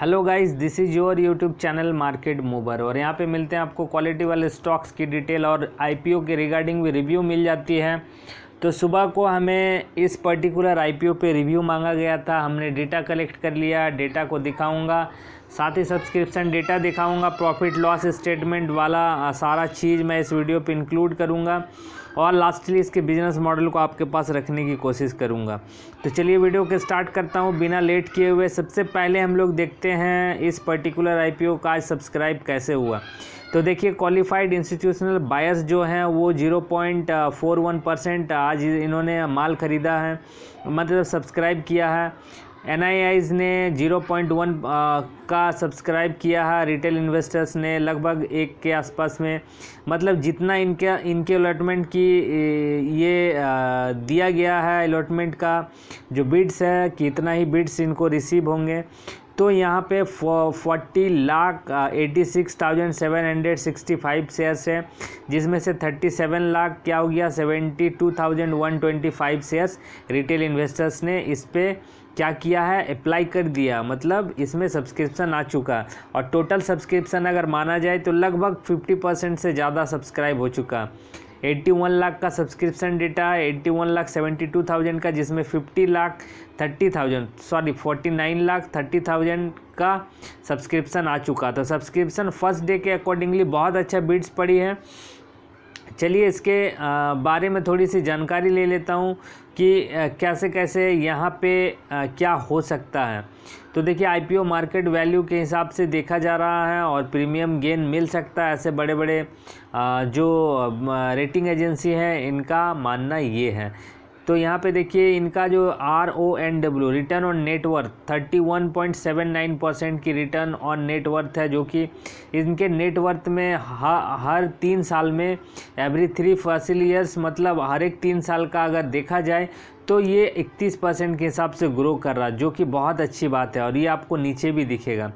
hello guys this is your YouTube channel market mover और यहाँ पे मिलते हैं आपको क्वालिटी वाले स्टॉक्स की डिटेल और आईपीओ के रिगार्डिंग भी रिव्यू मिल जाती है तो सुबह को हमें इस पर्टिकुलर आईपीओ पे रिव्यू मांगा गया था हमने डेटा कलेक्ट कर लिया डेटा को दिखाऊंगा साथ ही सब्सक्रिप्शन डेटा दिखाऊँगा प्रॉफिट लॉस स्टेटमेंट वाला सारा चीज़ मैं इस वीडियो पर इंक्लूड करूँगा और लास्टली इसके बिजनेस मॉडल को आपके पास रखने की कोशिश करूँगा तो चलिए वीडियो के स्टार्ट करता हूँ बिना लेट किए हुए सबसे पहले हम लोग देखते हैं इस पर्टिकुलर आई का आज सब्सक्राइब कैसे हुआ तो देखिए क्वालिफाइड इंस्टीट्यूशनल बायर्स जो हैं वो 0.41 परसेंट आज इन्होंने माल ख़रीदा है मतलब सब्सक्राइब किया है एन ने 0.1 का सब्सक्राइब किया है रिटेल इन्वेस्टर्स ने लगभग एक के आसपास में मतलब जितना इनका इनके अलॉटमेंट की ये दिया गया है अलॉटमेंट का जो बिड्स है कि इतना ही बिड्स इनको रिसीव होंगे तो यहाँ पे forty lakh eighty six thousand seven hundred sixty five shares है जिसमें से थर्टी सेवन लाख क्या हो गया seventy two thousand one twenty five shares retail investors ने इस पर क्या किया है अप्लाई कर दिया मतलब इसमें सब्सक्रिप्शन आ चुका और टोटल सब्सक्रिप्शन अगर माना जाए तो लगभग फिफ्टी परसेंट से ज़्यादा सब्सक्राइब हो चुका 81 लाख का सब्सक्रिप्शन डेटा 81 लाख 72,000 का जिसमें 50 लाख 30,000 सॉरी 49 लाख 30,000 का सब्सक्रिप्शन आ चुका था सब्सक्रिप्शन फर्स्ट डे के अकॉर्डिंगली बहुत अच्छा बिड्स पड़ी है चलिए इसके बारे में थोड़ी सी जानकारी ले लेता हूँ कि कैसे कैसे यहाँ पे क्या हो सकता है तो देखिए आईपीओ मार्केट वैल्यू के हिसाब से देखा जा रहा है और प्रीमियम गेन मिल सकता है ऐसे बड़े बड़े जो रेटिंग एजेंसी हैं इनका मानना ये है तो यहाँ पे देखिए इनका जो R O N W return on net worth thirty one point seven nine percent की रिटर्न ऑन नेटवर्थ है जो कि इनके नेटवर्थ में हर तीन साल में एवरी थ्री फसल ईयर्स मतलब हर एक तीन साल का अगर देखा जाए तो ये 31 परसेंट के हिसाब से ग्रो कर रहा है जो कि बहुत अच्छी बात है और ये आपको नीचे भी दिखेगा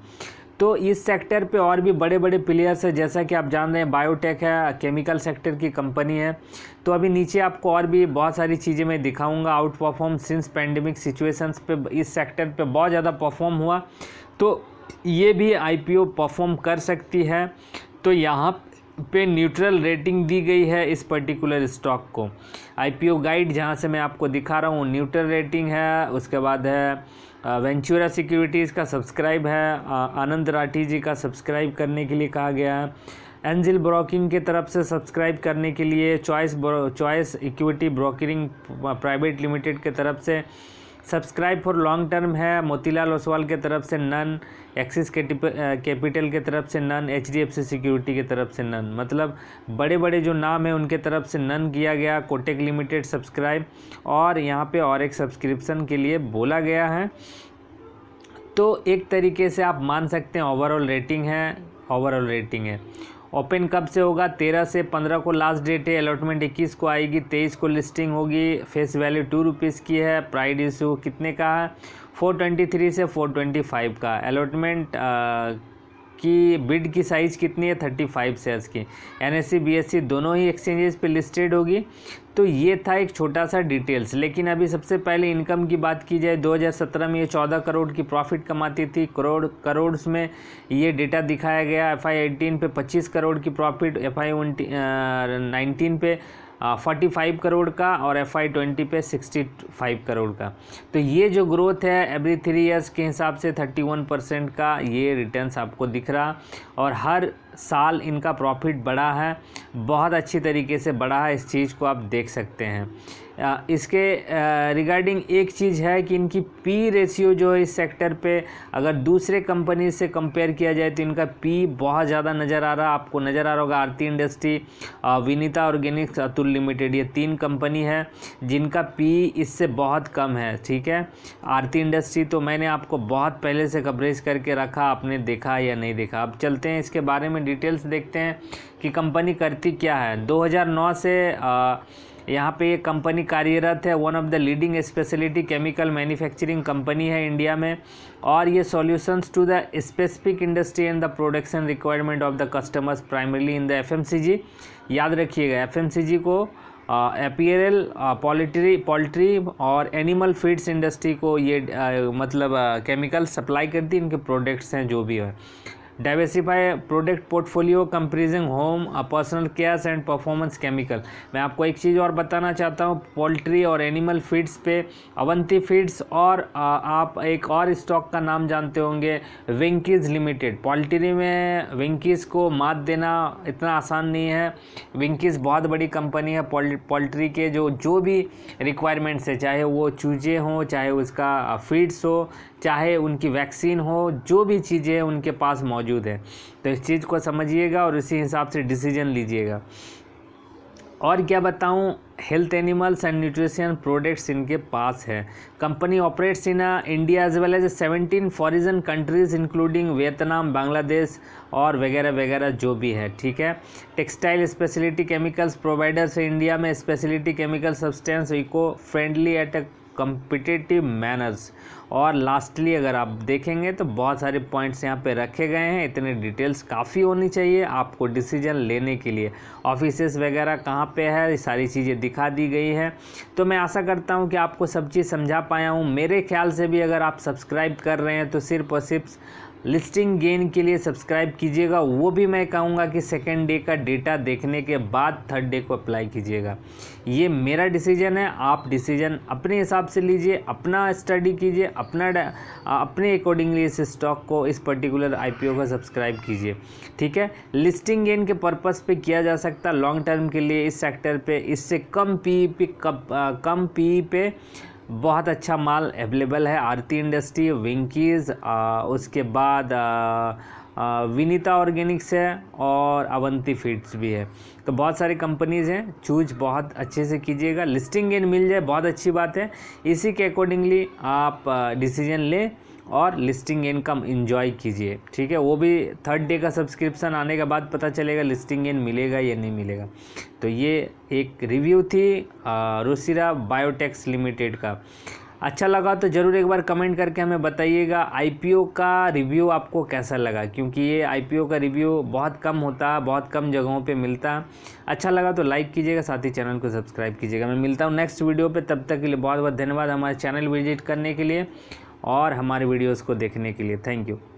तो इस सेक्टर पे और भी बड़े बड़े प्लेयर्स हैं जैसा कि आप जान रहे हैं बायोटेक है केमिकल सेक्टर की कंपनी है तो अभी नीचे आपको और भी बहुत सारी चीज़ें मैं दिखाऊंगा outperform since pandemic situations पे इस सेक्टर पे बहुत ज़्यादा परफॉर्म हुआ तो ये भी आईपीओ परफॉर्म कर सकती है तो यहाँ पे न्यूट्रल रेटिंग दी गई है इस पर्टिकुलर स्टॉक को आईपीओ गाइड जहां से मैं आपको दिखा रहा हूं न्यूट्रल रेटिंग है उसके बाद है वेंचुरा सिक्योरिटीज़ का सब्सक्राइब है आनंद राठी जी का सब्सक्राइब करने के लिए कहा गया है एंजिल ब्रोकिंग के तरफ से सब्सक्राइब करने के लिए choice choice equity brokering private limited के तरफ से सब्सक्राइब फॉर लॉन्ग टर्म है मोतीलाल ओसवाल के तरफ से नन एक्सिस कैपिटल के तरफ से नन H D F C security के तरफ से नन मतलब बड़े बड़े जो नाम है उनके तरफ से नन किया गया कोटेक लिमिटेड सब्सक्राइब और यहाँ पे और एक सब्सक्रिप्शन के लिए बोला गया है तो एक तरीके से आप मान सकते हैं ओवरऑल रेटिंग है ओवरऑल रेटिंग है ओपन कब से होगा तेरह से पंद्रह को लास्ट डेट है अलॉटमेंट इक्कीस को आएगी तेईस को लिस्टिंग होगी फेस वैल्यू टू रुपीज़ की है प्राइड इशू कितने का है फोर ट्वेंटी थ्री से फोर ट्वेंटी फाइव का अलॉटमेंट की बिड की साइज़ कितनी है थर्टी फाइव शेयर्स की एन एस सी दोनों ही एक्सचेंजेस पे लिस्टेड होगी तो ये था एक छोटा सा डिटेल्स लेकिन अभी सबसे पहले इनकम की बात की जाए 2017 में ये 14 करोड़ की प्रॉफिट कमाती थी करोड़ करोड़ में ये डेटा दिखाया गया एफ आई एटीन पे 25 करोड़ की प्रॉफिट एफ आई नाइनटीन पे फोर्टी फाइव करोड़ का और एफ आई ट्वेंटी पे सिक्सटी फाइव करोड़ का तो ये जो ग्रोथ है एवरी थ्री ईयर्स के हिसाब से थर्टी वन परसेंट का ये रिटर्न्स आपको दिख रहा और हर साल इनका प्रॉफिट बढ़ा है बहुत अच्छी तरीके से बढ़ा है इस चीज़ को आप देख सकते हैं इसके रिगार्डिंग एक चीज़ है कि इनकी पी रेशियो जो है इस सेक्टर पे अगर दूसरे कंपनी से कंपेयर किया जाए तो इनका पी बहुत ज़्यादा नज़र आ रहा आपको नज़र आ रहा होगा Aarti industry Vinati organics Atul limited ये तीन कंपनी है जिनका पी इससे बहुत कम है ठीक है आरती इंडस्ट्री तो मैंने आपको बहुत पहले से कवरेज करके रखा आपने देखा या नहीं देखा अब चलते हैं इसके बारे में डिटेल्स देखते हैं कि कंपनी करती क्या है दो से आ, यहाँ पे ये कंपनी कार्यरत है one of the leading specialty chemical manufacturing company है इंडिया में और ये solutions to the specific industry and the production requirement of the customers primarily in the FMCG याद रखिएगा एफएमसीजी को एपीएरएल पोल्ट्री पोल्ट्री और एनिमल फीड्स इंडस्ट्री को ये आ, मतलब केमिकल सप्लाई करती है इनके प्रोडक्ट्स हैं जो भी हैं diversify product portfolio comprising home personal cares and performance chemical मैं आपको एक चीज़ और बताना चाहता हूँ पोल्ट्री और एनिमल फीड्स पे अवंती फीड्स और आ, आप एक और स्टॉक का नाम जानते होंगे विंकीज़ लिमिटेड पोल्ट्री में विंकीज़ को मात देना इतना आसान नहीं है विंकीज़ बहुत बड़ी कंपनी है पोल्ट्री के जो जो भी रिक्वायरमेंट्स है चाहे वो चूजे हों चाहे उसका फीड्स हो चाहे उनकी वैक्सीन हो जो भी चीज़ें उनके पास मौजूद मौजूद है तो इस चीज़ को समझिएगा और इसी हिसाब से डिसीजन लीजिएगा और क्या बताऊँ health animals and nutrition products इनके पास है company operates in India as well as seventeen foreign countries including Vietnam Bangladesh और वगैरह वगैरह जो भी है ठीक है textile specialty chemicals providers India में specialty chemical substance eco friendly at competitive manners और लास्टली अगर आप देखेंगे तो बहुत सारे पॉइंट्स यहाँ पे रखे गए हैं इतने डिटेल्स काफ़ी होनी चाहिए आपको डिसीजन लेने के लिए ऑफिसेस वगैरह कहाँ पे है सारी चीज़ें दिखा दी गई हैं तो मैं आशा करता हूँ कि आपको सब चीज़ समझा पाया हूँ मेरे ख्याल से भी अगर आप सब्सक्राइब कर रहे हैं तो सिर्फ और सिर्फ लिस्टिंग गेन के लिए सब्सक्राइब कीजिएगा वो भी मैं कहूँगा कि सेकेंड डे का डेटा देखने के बाद थर्ड डे को अप्लाई कीजिएगा ये मेरा डिसीजन है आप डिसीजन अपने हिसाब से लीजिए अपना स्टडी कीजिए अपना अपने अकॉर्डिंगली इस स्टॉक को इस पर्टिकुलर आईपीओ का सब्सक्राइब कीजिए ठीक है लिस्टिंग गेन के पर्पज़ पे किया जा सकता लॉन्ग टर्म के लिए इस सेक्टर पे इससे कम पी e e पे कम पी पे बहुत अच्छा माल अवेलेबल है आरती इंडस्ट्री विंकीज़ उसके बाद विनीता ऑर्गेनिक्स है और अवंती फीड्स भी है तो बहुत सारी कंपनीज़ हैं चूज बहुत अच्छे से कीजिएगा लिस्टिंग गेन मिल जाए बहुत अच्छी बात है इसी के अकॉर्डिंगली आप डिसीजन लें और लिस्टिंग इनकम इन्जॉय कीजिए ठीक है वो भी थर्ड डे का सब्सक्रिप्शन आने के बाद पता चलेगा लिस्टिंग इन मिलेगा या नहीं मिलेगा तो ये एक रिव्यू थी रोसिरा बायोटेक्स लिमिटेड का अच्छा लगा तो ज़रूर एक बार कमेंट करके हमें बताइएगा आईपीओ का रिव्यू आपको कैसा लगा क्योंकि ये आईपीओ का रिव्यू बहुत कम होता बहुत कम जगहों पे मिलता अच्छा लगा तो लाइक कीजिएगा साथ ही चैनल को सब्सक्राइब कीजिएगा मैं मिलता हूँ नेक्स्ट वीडियो पे तब तक के लिए बहुत बहुत धन्यवाद हमारे चैनल विजिट करने के लिए और हमारे वीडियोज़ को देखने के लिए थैंक यू